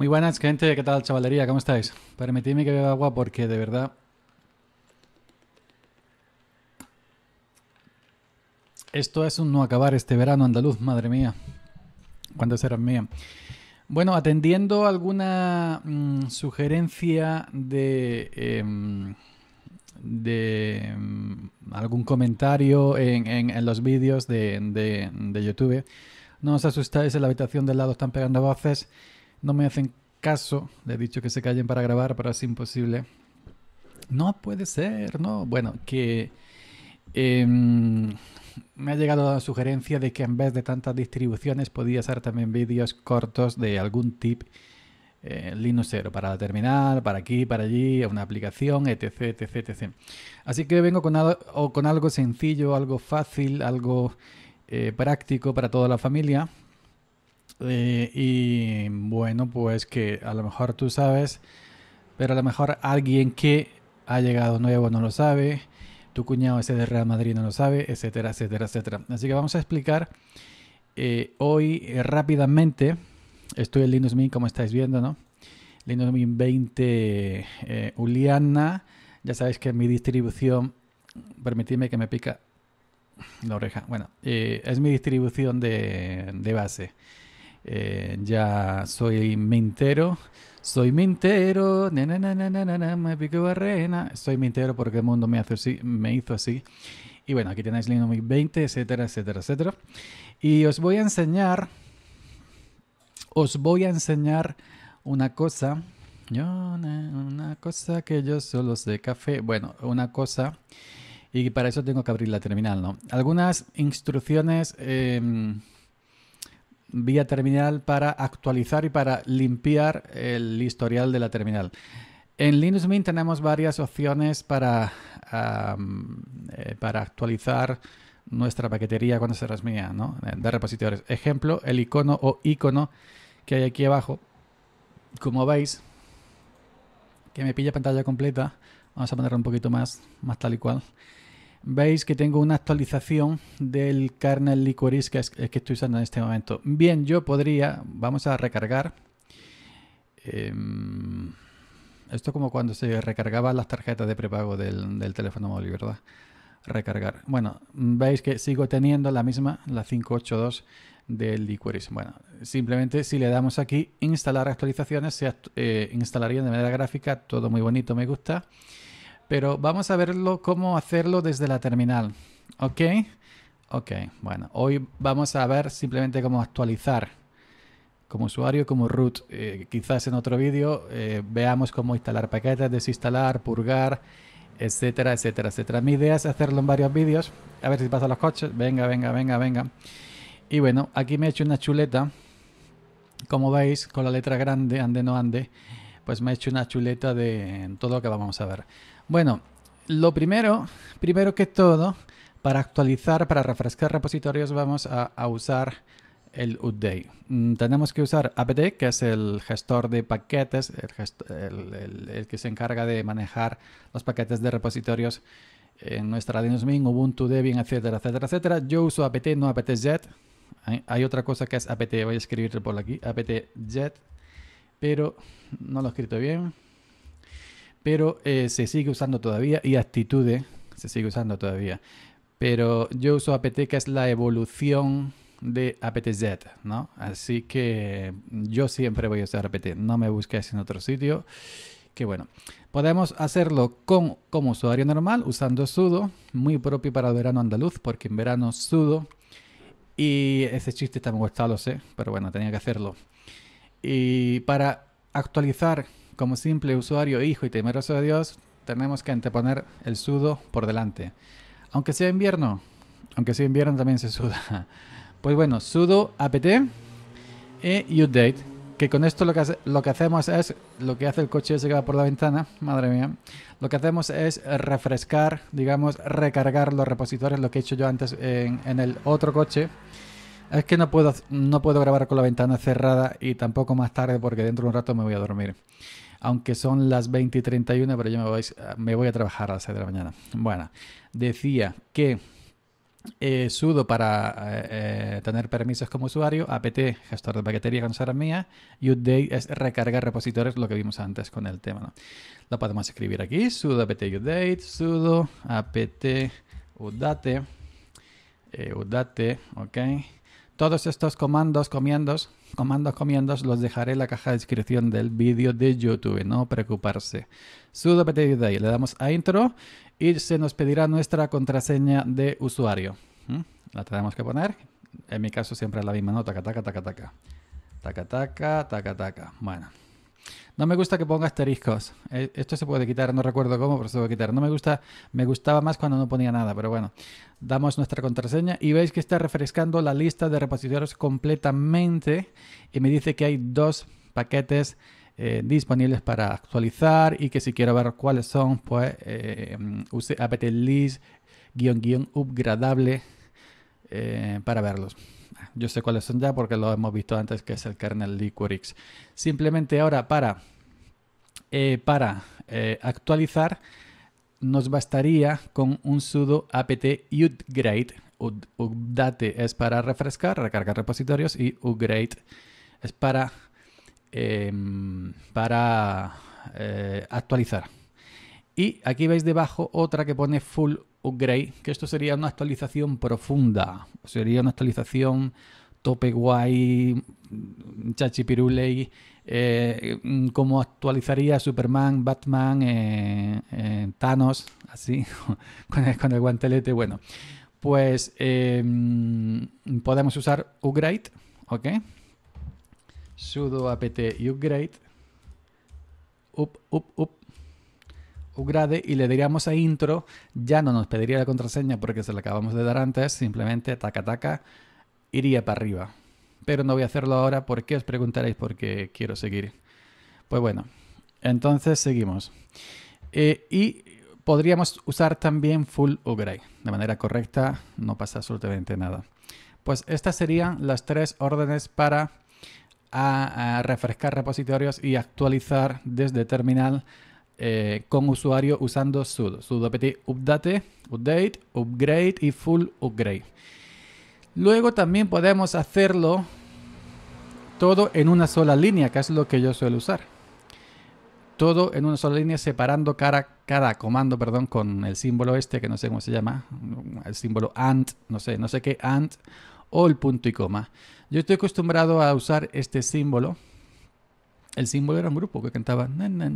Muy buenas, gente. ¿Qué tal, chavalería? ¿Cómo estáis? Permitidme que beba agua porque de verdad... Esto es un no acabar este verano andaluz, madre mía. cuando será mía? Bueno, atendiendo alguna mm, sugerencia de... Em, de mm, algún comentario en, los vídeos de, de, YouTube. No os asustáis, en la habitación del lado están pegando voces. No me hacen caso. Le he dicho que se callen para grabar, pero es imposible. No puede ser, no. Bueno, que em, me ha llegado la sugerencia de que en vez de tantas distribuciones podía ser también vídeos cortos de algún tip eh, Linux 0 para la terminal, para aquí, para allí, una aplicación, etc, etc, etc. Así que vengo con, o con algo sencillo, algo fácil, algo eh, práctico para toda la familia eh, y bueno, pues que a lo mejor tú sabes, pero a lo mejor alguien que ha llegado nuevo no lo sabe, tu cuñado ese de Real Madrid no lo sabe, etcétera, etcétera, etcétera. Así que vamos a explicar eh, hoy eh, rápidamente. Estoy en Linux Mint, como estáis viendo, ¿no? Linux Mint 20 Uliana. Ya sabéis que mi distribución, permitidme que me pica la oreja. Bueno, es mi distribución de, de, base. Eh, ya soy mintero. Soy mintero. Na, na, na, me pico barrena. Soy mintero porque el mundo me, hace así, me hizo así. Y bueno, aquí tenéis Linux 20, etcétera, etcétera, etcétera. Y os voy a enseñar. Os voy a enseñar una cosa. una cosa que yo solo sé café. Bueno, una cosa. Y para eso tengo que abrir la terminal, ¿no? Algunas instrucciones. Em, vía terminal para actualizar y para limpiar el historial de la terminal. En Linux Mint tenemos varias opciones para, eh, para actualizar nuestra paquetería cuando se resmía ¿no? de repositorios. Ejemplo, el icono o icono que hay aquí abajo. Como veis, que me pilla pantalla completa. Vamos a ponerlo un poquito más, más tal y cual veis que tengo una actualización del kernel liquoris que, eh, que estoy usando en este momento. Bien, yo podría, vamos a recargar. Em, esto como cuando se recargaban las tarjetas de prepago del, teléfono móvil, ¿verdad? Recargar. Bueno, veis que sigo teniendo la misma, la 582 del Liquoris. Bueno, simplemente si le damos aquí instalar actualizaciones, se eh, instalaría de manera gráfica, todo muy bonito, me gusta pero vamos a verlo cómo hacerlo desde la terminal. ¿Ok? Ok, bueno, hoy vamos a ver simplemente cómo actualizar como usuario, como root. Eh, quizás en otro vídeo eh, veamos cómo instalar paquetes, desinstalar, purgar, etcétera, etcétera, etcétera. Mi idea es hacerlo en varios vídeos. A ver si pasa los coches. Venga, venga, venga, venga. Y bueno, aquí me he hecho una chuleta. Como veis, con la letra grande, ande no ande, pues me he hecho una chuleta de todo lo que vamos a ver. Bueno, lo primero, primero que todo, para actualizar, para refrescar repositorios, vamos a, usar el update. Mm, tenemos que usar apt, que es el gestor de paquetes, el, que se encarga de manejar los paquetes de repositorios en nuestra Linux Mint, Ubuntu, Debian, etcétera, etcétera, etcétera. Yo uso apt, no apt jet Hay, otra cosa que es apt, voy a escribir por aquí, apt jet pero no lo he escrito bien pero eh, se sigue usando todavía y actitudes se sigue usando todavía. Pero yo uso apt que es la evolución de aptz, ¿no? Así que mm, yo siempre voy a usar apt, no me busques en otro sitio. Que bueno, podemos hacerlo con, como usuario normal usando sudo, muy propio para verano andaluz, porque en verano sudo. Y ese chiste muy gustado, lo sé, pero bueno, tenía que hacerlo. Y para actualizar como simple usuario, e hijo y temeroso de Dios, tenemos que anteponer el sudo por delante. Aunque sea invierno, aunque sea invierno también se suda. Pues bueno, sudo apt e, y update, que con esto lo que, lo que hacemos es, lo que hace el coche ese que va por la ventana, madre mía, lo que hacemos es refrescar, digamos, recargar los repositorios, lo que he hecho yo antes en, el otro coche. Es que no puedo, no puedo grabar con la ventana cerrada y tampoco más tarde porque dentro de un rato me voy a dormir aunque son las 20 y 31, pero yo me voy, ah, me voy a trabajar a las 6 de la mañana. Bueno, decía que eh, sudo para eh, eh, tener permisos como usuario, apt, gestor de paquetería con mía, y update es recargar repositorios, lo que vimos antes con el tema. Lo podemos escribir aquí, sudo apt update, sudo apt udate, udate, ok. Todos estos comandos, comiendos, Comandos, comiendos, los dejaré en la caja de descripción del vídeo de YouTube, no preocuparse. Sudo de ahí, le damos a intro y se nos pedirá nuestra contraseña de usuario. ¿Mm? La tenemos que poner, en mi caso siempre es la misma, ¿no? Taca, taca, taca, taca. Taca, taca, taca, taca. Bueno. No me gusta que ponga asteriscos. Eh, esto se puede quitar, no recuerdo cómo, pero se puede quitar. No me gusta, me gustaba más cuando no ponía nada, pero bueno. Damos nuestra contraseña y veis que está refrescando la lista de repositorios completamente y me dice que hay dos paquetes eh, disponibles para actualizar y que si quiero ver cuáles son, pues eh, use apt-list-upgradable para verlos yo sé cuáles son ya porque lo hemos visto antes, que es el kernel Liquorix. Simplemente ahora para, eh, para eh, actualizar nos bastaría con un sudo apt upgrade. Update es para refrescar, recargar repositorios y upgrade es para, em, para eh, actualizar. Y aquí veis debajo otra que pone full upgrade, que esto sería una actualización profunda, sería una actualización tope guay, mm, chachi eh, mm, como actualizaría Superman, Batman, eh, eh, Thanos, así, con el, con el, guantelete, bueno, pues em, podemos usar upgrade, ¿ok? sudo apt y upgrade, up, up, up, upgrade y le diríamos a intro, ya no nos pediría la contraseña porque se la acabamos de dar antes, simplemente taca taca, iría para arriba. Pero no voy a hacerlo ahora porque os preguntaréis por qué quiero seguir. Pues bueno, entonces seguimos. Eh, y podríamos usar también full upgrade. De manera correcta no pasa absolutamente nada. Pues estas serían las tres órdenes para a ah, ah, refrescar repositorios y actualizar desde terminal eh, con usuario usando sudo. sudo apt update, update, upgrade y full upgrade. Luego también podemos hacerlo todo en una sola línea, que es lo que yo suelo usar. Todo en una sola línea, separando cada, cada comando, perdón, con el símbolo este, que no sé cómo se llama, el símbolo AND, no sé, no sé qué AND, o el punto y coma. Yo estoy acostumbrado a usar este símbolo el símbolo era un grupo que cantaba bueno,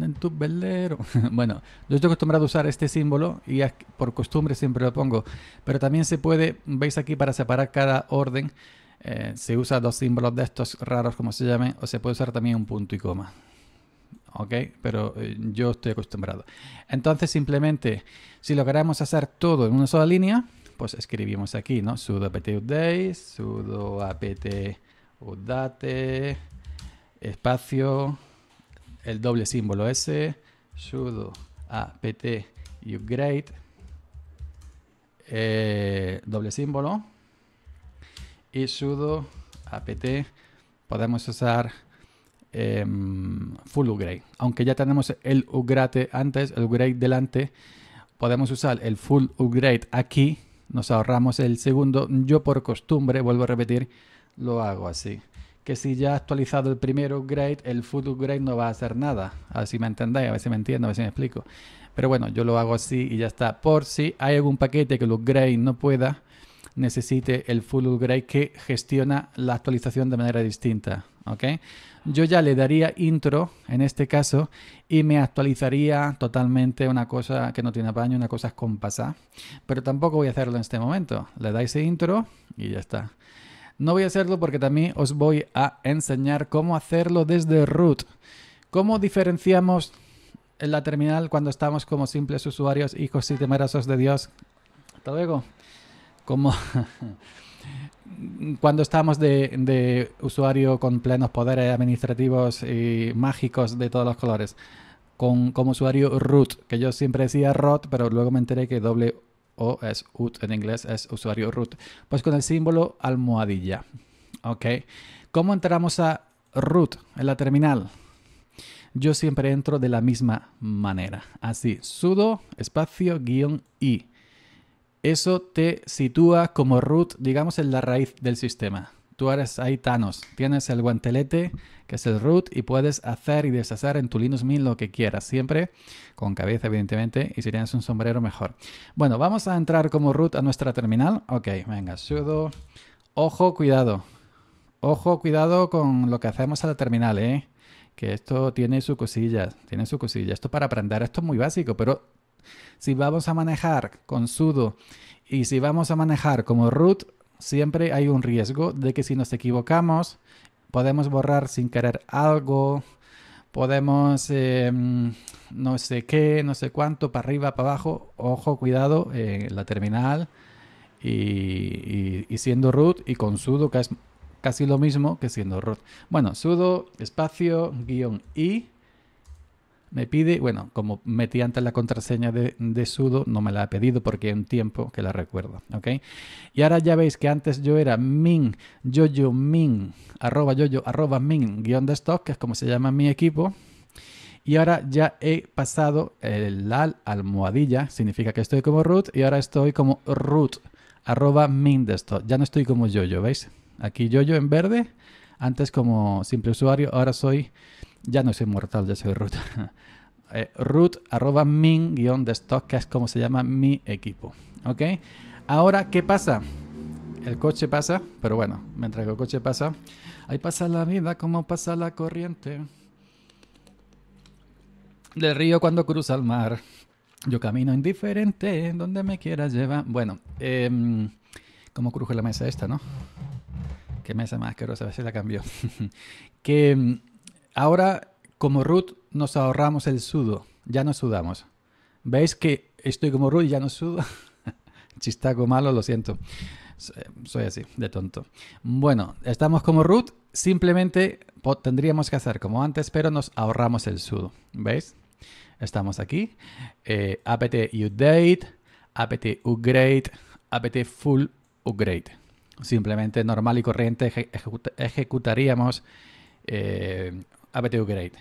yo estoy acostumbrado a usar este símbolo y por costumbre siempre lo pongo. Pero también se puede, veis aquí para separar cada orden, eh, se usa dos símbolos de estos raros como se llamen, o se puede usar también un punto y coma. ¿ok? Pero eh, yo estoy acostumbrado. Entonces, simplemente, si lo hacer todo en una sola línea, pues escribimos aquí, ¿no? sudo apt sudo apt espacio, el doble símbolo S, sudo apt upgrade, eh, doble símbolo, y sudo apt podemos usar em, full upgrade. Aunque ya tenemos el upgrade antes, el upgrade delante, podemos usar el full upgrade aquí, nos ahorramos el segundo. Yo por costumbre, vuelvo a repetir, lo hago así que si ya ha actualizado el primer upgrade, el full upgrade no va a hacer nada. A ver si me entendéis, a ver si me entiendo, a ver si me explico. Pero bueno, yo lo hago así y ya está. Por si hay algún paquete que el upgrade no pueda, necesite el full upgrade que gestiona la actualización de manera distinta. ¿ok? Yo ya le daría intro en este caso y me actualizaría totalmente una cosa que no tiene apaño, una cosa es compasar, Pero tampoco voy a hacerlo en este momento. Le dais intro y ya está. No voy a hacerlo porque también os voy a enseñar cómo hacerlo desde root. ¿Cómo diferenciamos en la terminal cuando estamos como simples usuarios, hijos y temerosos de Dios? Hasta luego. Como cuando estamos de, usuario con plenos poderes administrativos y mágicos de todos los colores. Con, como usuario root, que yo siempre decía root pero luego me enteré que doble o es ut en inglés, es usuario root, pues con el símbolo almohadilla. ¿Ok? ¿Cómo entramos a root en la terminal? Yo siempre entro de la misma manera. Así, sudo, espacio, guión, i. Eso te sitúa como root, digamos, en la raíz del sistema. Tú eres ahí Thanos. Tienes el guantelete, que es el root, y puedes hacer y deshacer en tu Linux Mint lo que quieras. Siempre con cabeza, evidentemente, y si tienes un sombrero, mejor. Bueno, vamos a entrar como root a nuestra terminal. Ok, venga, sudo. Ojo, cuidado. Ojo, cuidado con lo que hacemos a la terminal, ¿eh? Que esto tiene su cosilla, tiene su cosilla. Esto para aprender, esto es muy básico, pero si vamos a manejar con sudo y si vamos a manejar como root, siempre hay un riesgo de que si nos equivocamos, podemos borrar sin querer algo, podemos em, no sé qué, no sé cuánto, para arriba, para abajo, ojo, cuidado, en eh, la terminal y, siendo root y con sudo, que es casi lo mismo que siendo root. Bueno, sudo, espacio, guión y me pide, bueno, como metí antes la contraseña de, sudo, no me la ha pedido porque hay un tiempo que la recuerdo, ¿ok? Y ahora ya veis que antes yo era min, yoyo min, arroba yoyo, arroba min, guión de stock, que es como se llama mi equipo. Y ahora ya he pasado el al almohadilla, significa que estoy como root, y ahora estoy como root, arroba min de stock. Ya no estoy como yoyo, ¿veis? Aquí yoyo en verde, antes como simple usuario, ahora soy ya no soy mortal, ya soy root. Eh, Ruth, arroba min guión de stock, que es como se llama mi equipo. ¿Ok? Ahora, ¿qué pasa? El coche pasa, pero bueno, mientras que el coche pasa, ahí pasa la vida como pasa la corriente. Del río cuando cruza el mar. Yo camino indiferente, donde me quiera llevar. Bueno, em, ¿cómo cruje la mesa esta, no? Qué mesa más asquerosa, a ver si la cambió. que em, Ahora, como root, nos ahorramos el sudo. Ya no sudamos. ¿Veis que estoy como root y ya no sudo? Chistaco malo, lo siento. Soy así, de tonto. Bueno, estamos como root. Simplemente tendríamos que hacer como antes, pero nos ahorramos el sudo. ¿Veis? Estamos aquí. Eh, apt update, apt upgrade, apt full upgrade. Simplemente normal y corriente ejecutaríamos eh, apt Upgrade.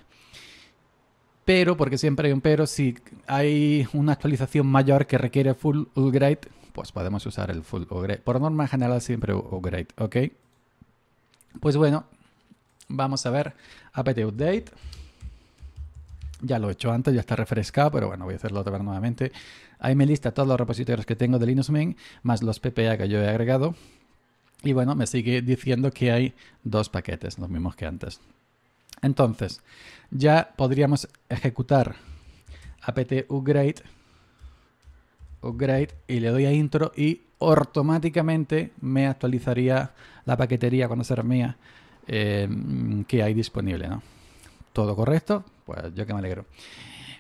Pero, porque siempre hay un pero, si hay una actualización mayor que requiere full upgrade, pues podemos usar el full upgrade. Por norma general siempre upgrade, ¿ok? Pues bueno, vamos a ver apt update. Ya lo he hecho antes, ya está refrescado, pero bueno, voy a hacerlo otra vez nuevamente. Ahí me lista todos los repositorios que tengo de Linux Mint, más los PPA que yo he agregado. Y bueno, me sigue diciendo que hay dos paquetes, los mismos que antes. Entonces, ya podríamos ejecutar apt upgrade, upgrade y le doy a intro y automáticamente me actualizaría la paquetería cuando sea mía em, que hay disponible. ¿no? Todo correcto, pues yo que me alegro.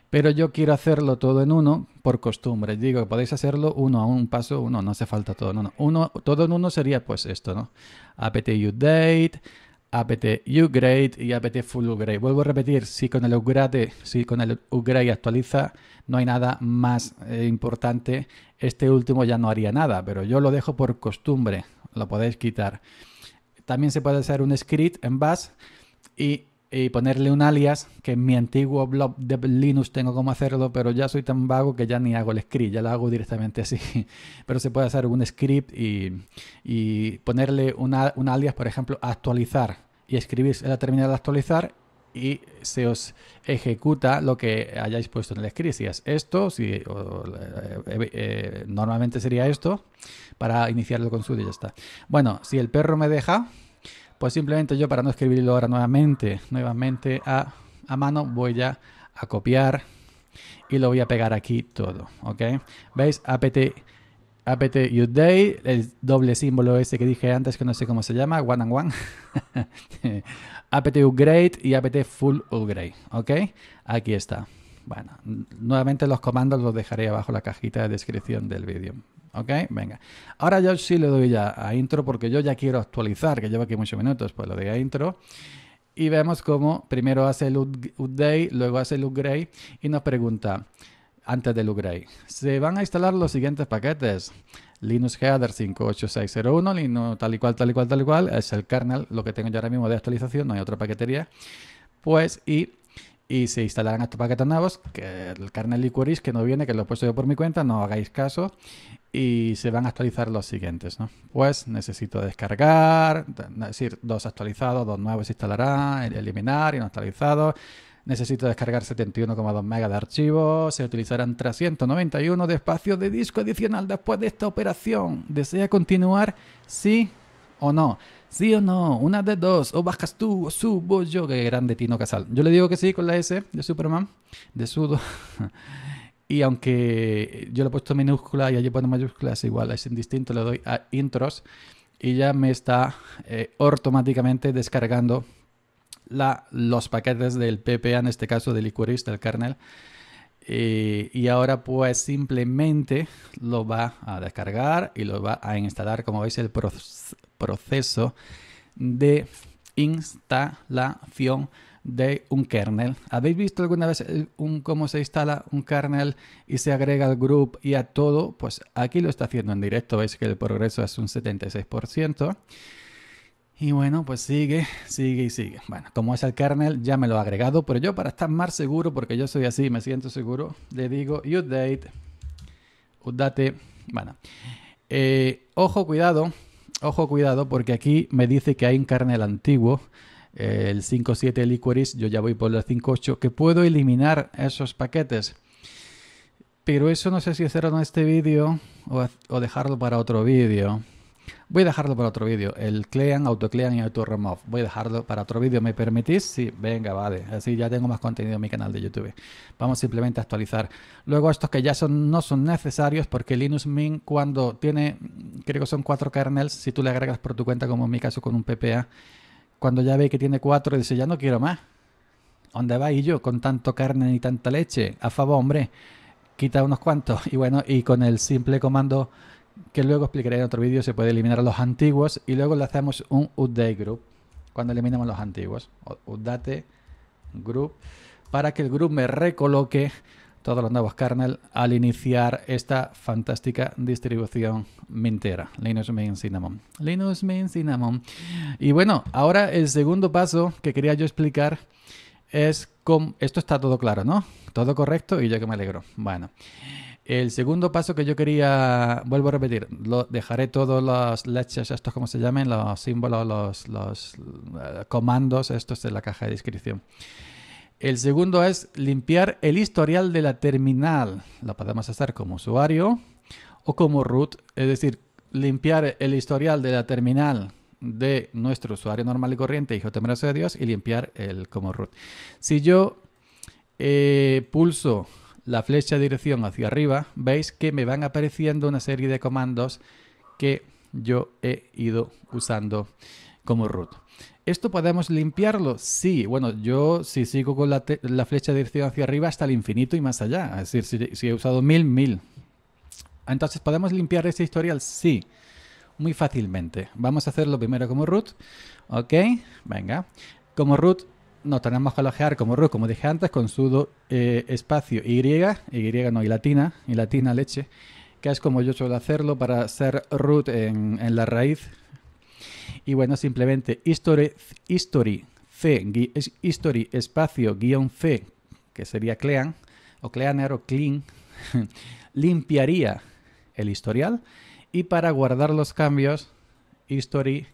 Pero yo quiero hacerlo todo en uno por costumbre. Digo que podéis hacerlo uno a un paso, uno, no hace falta todo todo en uno sería pues esto, ¿no? apt update, apt upgrade y apt full upgrade. Vuelvo a repetir, si con el upgrade, si con el upgrade actualiza, no hay nada más eh, importante. Este último ya no haría nada, pero yo lo dejo por costumbre, lo podéis quitar. También se puede hacer un script en bash y y ponerle un alias, que en mi antiguo blog de Linux tengo cómo hacerlo, pero ya soy tan vago que ya ni hago el script, ya lo hago directamente así. Pero se puede hacer un script y, ponerle un alias, por ejemplo, actualizar y escribir la terminal de actualizar y se os ejecuta lo que hayáis puesto en el script. Si es esto, si, eh, eh, eh, normalmente sería esto, para iniciarlo con su y ya está. Bueno, si el perro me deja, pues simplemente yo para no escribirlo ahora nuevamente, nuevamente a, mano, voy a copiar y lo voy a pegar aquí todo, ¿ok? ¿Veis? apt apt day el doble símbolo ese que dije antes que no sé cómo se llama, one and one. apt upgrade y apt full upgrade, ¿ok? Aquí está. Bueno, nuevamente los comandos los dejaré abajo en la cajita de descripción del vídeo. ¿Ok? Venga. Ahora yo sí le doy ya a intro porque yo ya quiero actualizar, que llevo aquí muchos minutos, pues lo doy a intro. Y vemos cómo primero hace el update, luego hace el upgrade y nos pregunta, antes del upgrade, se van a instalar los siguientes paquetes. Linux Header 58601, Linux tal y cual, tal y cual, tal y cual, es el kernel, lo que tengo yo ahora mismo de actualización, no hay otra paquetería. Pues y y se instalarán estos paquetes nuevos, que el carnet Liquoris que no viene, que lo he puesto yo por mi cuenta, no hagáis caso, y se van a actualizar los siguientes, ¿no? Pues necesito descargar, es decir, dos actualizados, dos nuevos se instalarán, eliminar y no actualizados, necesito descargar 71,2 MB de archivos, se utilizarán 391 de espacio de disco adicional después de esta operación, ¿desea continuar? Sí o no. ¿Sí o no? Una de dos. O bajas tú, o subo yo. que grande Tino Casal. Yo le digo que sí con la S de Superman, de sudo. y aunque yo le he puesto minúscula y allí pone mayúscula, es igual, es indistinto. Le doy a intros y ya me está eh, automáticamente descargando la, los paquetes del PPA, en este caso del Liquorice del kernel. Eh, y ahora pues simplemente lo va a descargar y lo va a instalar, como veis, el proceso proceso de instalación de un kernel. ¿Habéis visto alguna vez un, cómo se instala un kernel y se agrega al group y a todo? Pues aquí lo está haciendo en directo, veis que el progreso es un 76%. Y bueno, pues sigue, sigue y sigue. Bueno, como es el kernel, ya me lo ha agregado, pero yo para estar más seguro, porque yo soy así, me siento seguro, le digo update, update, bueno. Eh, ojo, cuidado, Ojo, cuidado, porque aquí me dice que hay un kernel antiguo, eh, el 5.7 Liquoris, yo ya voy por el 5.8, que puedo eliminar esos paquetes. Pero eso no sé si hacerlo en este vídeo o, o dejarlo para otro vídeo. Voy a dejarlo para otro vídeo. El clean, autoclean y AUTO REMOVE Voy a dejarlo para otro vídeo. ¿Me permitís? Sí, venga, vale. Así ya tengo más contenido en mi canal de YouTube. Vamos simplemente a actualizar. Luego estos que ya son, no son necesarios porque Linux Mint cuando tiene, creo que son cuatro kernels, si tú le agregas por tu cuenta, como en mi caso con un PPA, cuando ya ve que tiene cuatro, dice, ya no quiero más. ¿Dónde vais yo con tanto carne y tanta leche? A favor, hombre. Quita unos cuantos. Y bueno, y con el simple comando que luego explicaré en otro vídeo, se puede eliminar los antiguos y luego le hacemos un update group cuando eliminamos los antiguos. Update group para que el group me recoloque todos los nuevos kernel al iniciar esta fantástica distribución mintera, Linux Mint Cinnamon. Linux Mint Cinnamon. Y bueno, ahora el segundo paso que quería yo explicar es con... Esto está todo claro, ¿no? Todo correcto y yo que me alegro. Bueno. El segundo paso que yo quería, vuelvo a repetir, lo, dejaré todos los leches, estos como se llamen, los símbolos, los, eh, comandos, estos en la caja de descripción. El segundo es limpiar el historial de la terminal. La podemos hacer como usuario o como root, es decir, limpiar el historial de la terminal de nuestro usuario normal y corriente, hijo temeroso de Dios, y limpiar el como root. Si yo eh, pulso la flecha de dirección hacia arriba, veis que me van apareciendo una serie de comandos que yo he ido usando como root. ¿Esto podemos limpiarlo? Sí, bueno, yo si sigo con la, flecha de dirección hacia arriba hasta el infinito y más allá. Es decir, si, he usado mil, mil. Entonces, ¿podemos limpiar ese historial? Sí, muy fácilmente. Vamos a hacerlo primero como root. Ok, venga. Como root nos tenemos que alojar como root, como dije antes, con sudo eh, espacio Y, Y no, y latina, y latina leche, que es como yo suelo hacerlo para ser root en, la raíz. Y bueno, simplemente history, history, C, history, espacio, guión C, que sería clean, o cleanero, clean, limpiaría el historial. Y para guardar los cambios, history,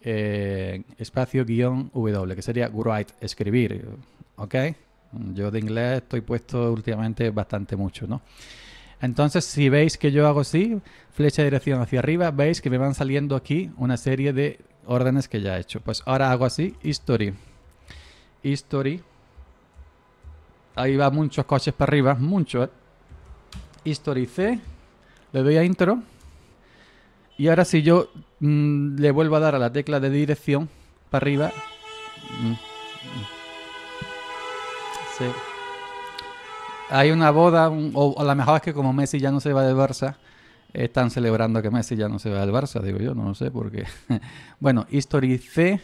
eh, espacio espacio-w, que sería write, escribir, ¿ok? Yo de inglés estoy puesto últimamente bastante mucho, ¿no? Entonces, si veis que yo hago así, flecha de dirección hacia arriba, veis que me van saliendo aquí una serie de órdenes que ya he hecho. Pues ahora hago así, history. History. Ahí va muchos coches para arriba, muchos. ¿eh? History C. Le doy a intro. Y ahora si yo Mm, le vuelvo a dar a la tecla de dirección para arriba. Mm, mm. Hay una boda, o, a lo mejor es que como Messi ya no se va del Barça, están celebrando que Messi ya no se va del Barça, digo yo, no lo sé, porque... bueno, History C,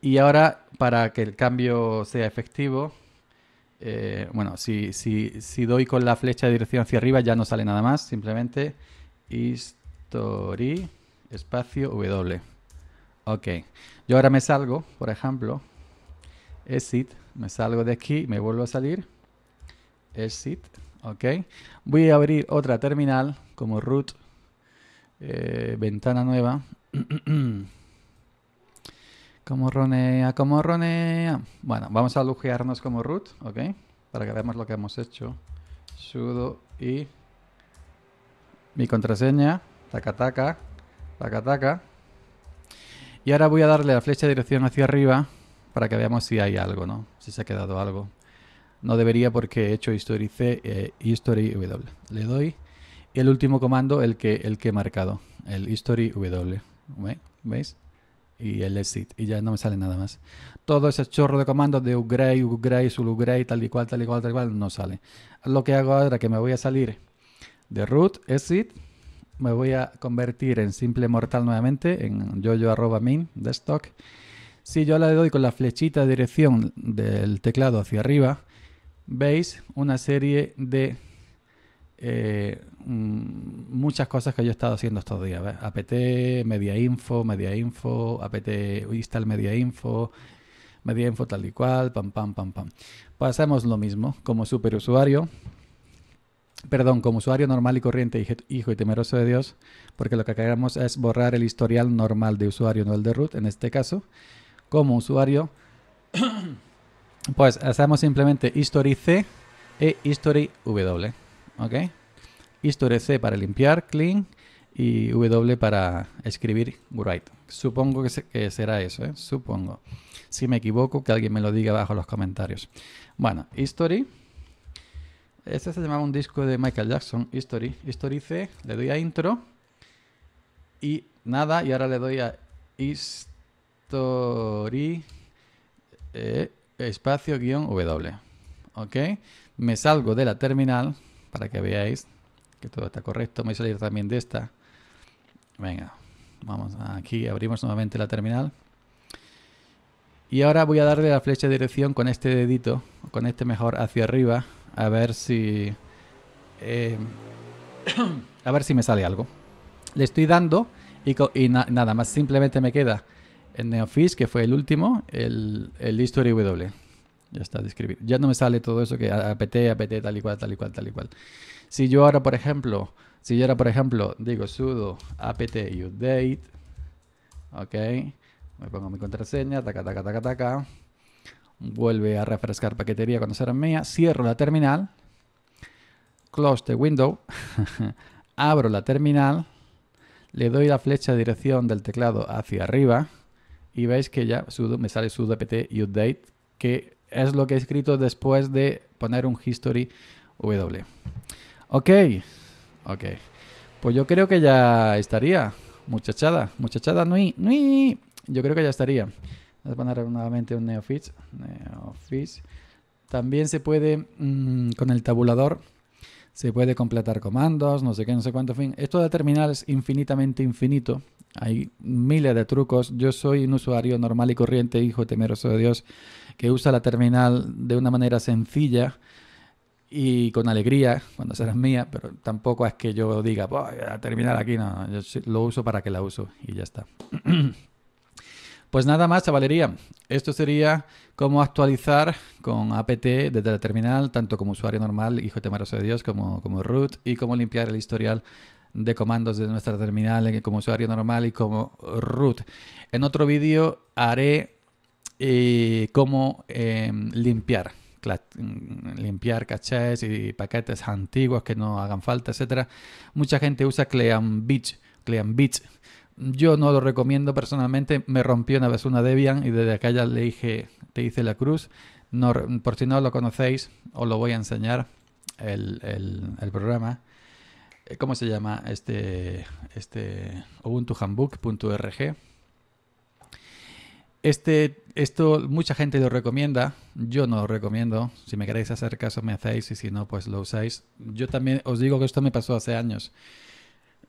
y ahora para que el cambio sea efectivo, eh, bueno, si, si, doy con la flecha de dirección hacia arriba ya no sale nada más, simplemente History espacio W. Ok. Yo ahora me salgo, por ejemplo, exit, me salgo de aquí, me vuelvo a salir, exit, ok. Voy a abrir otra terminal como root, eh, ventana nueva. como ronea, como ronea. Bueno, vamos a lujearnos como root, ok, para que veamos lo que hemos hecho. Sudo y mi contraseña, taca taca. Y ahora voy a darle la flecha de dirección hacia arriba para que veamos si hay algo, ¿no? Si se ha quedado algo. No debería porque he hecho history C, eh, history W. Le doy el último comando, el que, el que he marcado, el history W. ¿Veis? Y el exit. Y ya no me sale nada más. Todo ese chorro de comandos de upgrade, upgrade, subgrade, tal y cual, tal y cual, tal y cual, no sale. Lo que hago ahora que me voy a salir de root, exit, me voy a convertir en simple mortal nuevamente, en yoyo.min de stock. Si yo le doy con la flechita de dirección del teclado hacia arriba, veis una serie de eh, mm, muchas cosas que yo he estado haciendo estos días. APT, media info, media info, APT install media info, media info tal y cual, pam, pam, pam, pam. Pasamos lo mismo como superusuario perdón, como usuario normal y corriente, hijo y temeroso de Dios, porque lo que queremos es borrar el historial normal de usuario, no el de root, en este caso, como usuario, pues hacemos simplemente history C e history W, ¿ok? History C para limpiar, clean, y W para escribir write. Supongo que, será eso, ¿eh? supongo. Si me equivoco, que alguien me lo diga bajo los comentarios. Bueno, history este se llamaba un disco de Michael Jackson, History. History C, le doy a intro. Y nada, y ahora le doy a History eh, espacio guión W. ¿Ok? Me salgo de la terminal para que veáis que todo está correcto. Me voy a salir también de esta. Venga, vamos aquí, abrimos nuevamente la terminal. Y ahora voy a darle la flecha de dirección con este dedito, con este mejor hacia arriba, a ver si... Eh, a ver si me sale algo. Le estoy dando y, nada más, simplemente me queda el Neofish, que fue el último, el, el History W. Ya está, describir. Ya no me sale todo eso que apt, apt, tal y cual, tal y cual, tal y cual. Si yo ahora, por ejemplo, si yo ahora, por ejemplo, digo sudo apt update, ok, me pongo mi contraseña, taca, taca, taca, taca, Vuelve a refrescar paquetería cuando se mía. Cierro la terminal. Close the window. Abro la terminal. Le doy la flecha de dirección del teclado hacia arriba. Y veis que ya me sale sudo apt update, que es lo que he escrito después de poner un history w. Ok, ok. Pues yo creo que ya estaría. Muchachada, muchachada, no nui. Yo creo que ya estaría. Vamos a poner nuevamente un neofix. neofix. También se puede, mm, con el tabulador, se puede completar comandos, no sé qué, no sé cuánto, fin. Esto de terminal es infinitamente infinito. Hay miles de trucos. Yo soy un usuario normal y corriente, hijo temeroso de Dios, que usa la terminal de una manera sencilla y con alegría, cuando será mía, pero tampoco es que yo diga, voy a terminar aquí, no, yo lo uso para que la uso y ya está. Pues nada más, chavalería. Esto sería cómo actualizar con APT desde la terminal, tanto como usuario normal, hijo temeroso de Dios, como, root, y cómo limpiar el historial de comandos de nuestra terminal eh, como usuario normal y como root. En otro vídeo haré eh, cómo em, limpiar limpiar cachés y paquetes antiguos que no hagan falta, etcétera. Mucha gente usa Clean Beach, Clean Beach yo no lo recomiendo personalmente. Me rompió una vez una Debian y desde acá ya le dije, te hice la cruz. por si no lo conocéis, os lo voy a enseñar el, programa. Eh, ¿Cómo se llama? Este, este ubuntuhandbook.org. Este, esto mucha gente lo recomienda, yo no lo recomiendo. Si me queréis hacer caso me hacéis y si no, pues lo usáis. Yo también os digo que esto me pasó hace años.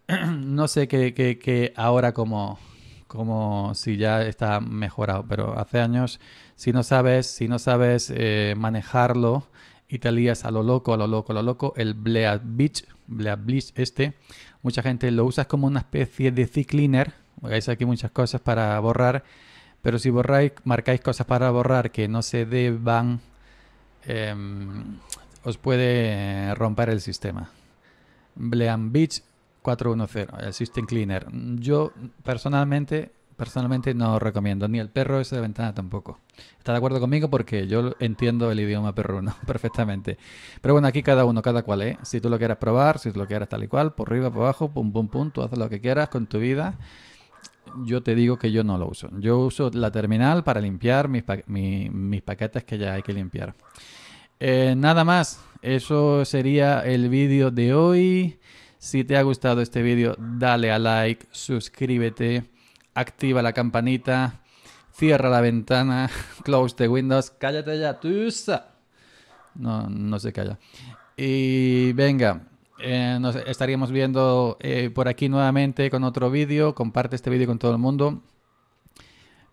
no sé qué, ahora como, como si ya está mejorado, pero hace años si no sabes, si no sabes eh, manejarlo y te lías a lo loco, a lo loco, a lo loco, el Bleach Beach, Bleach este, mucha gente lo usa como una especie de cleaner, veis aquí muchas cosas para borrar, pero si borráis, marcáis cosas para borrar que no se deban, em, os puede romper el sistema. Bleach Beach 410, el eh, System Cleaner. Yo personalmente, personalmente no recomiendo, ni el perro ese de ventana tampoco. Está de acuerdo conmigo porque yo entiendo el idioma perruno perfectamente. Pero bueno, aquí cada uno, cada cual, ¿eh? Si tú lo quieres probar, si tú lo quieres tal y cual, por arriba, por abajo, pum, pum, pum, tú haces lo que quieras con tu vida yo te digo que yo no lo uso. Yo uso la terminal para limpiar mis, mis paquetes que ya hay que limpiar. Eh, nada más, eso sería el vídeo de hoy. Si te ha gustado este vídeo, dale a like, suscríbete, activa la campanita, cierra la ventana, close the windows, cállate ya, tusa. No, no se calla. Y venga, eh, nos estaríamos viendo eh, por aquí nuevamente con otro vídeo. Comparte este vídeo con todo el mundo.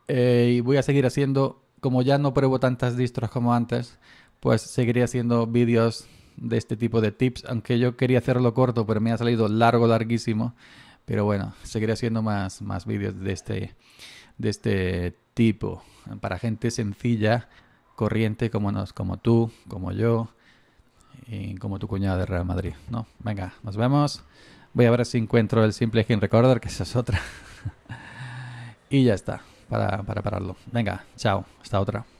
Eh, y voy a seguir haciendo, como ya no pruebo tantas distros como antes, pues seguiré haciendo vídeos de este tipo de tips, aunque yo quería hacerlo corto, pero me ha salido largo, larguísimo. Pero bueno, seguiré haciendo más, más vídeos de este, de este tipo, para gente sencilla, corriente como, nos, como tú, como yo, y como tu cuñada de Real Madrid. ¿no? Venga, nos vemos. Voy a ver si encuentro el simple Game Recorder, que esa es otra. y ya está, para, para pararlo. Venga, chao, hasta otra.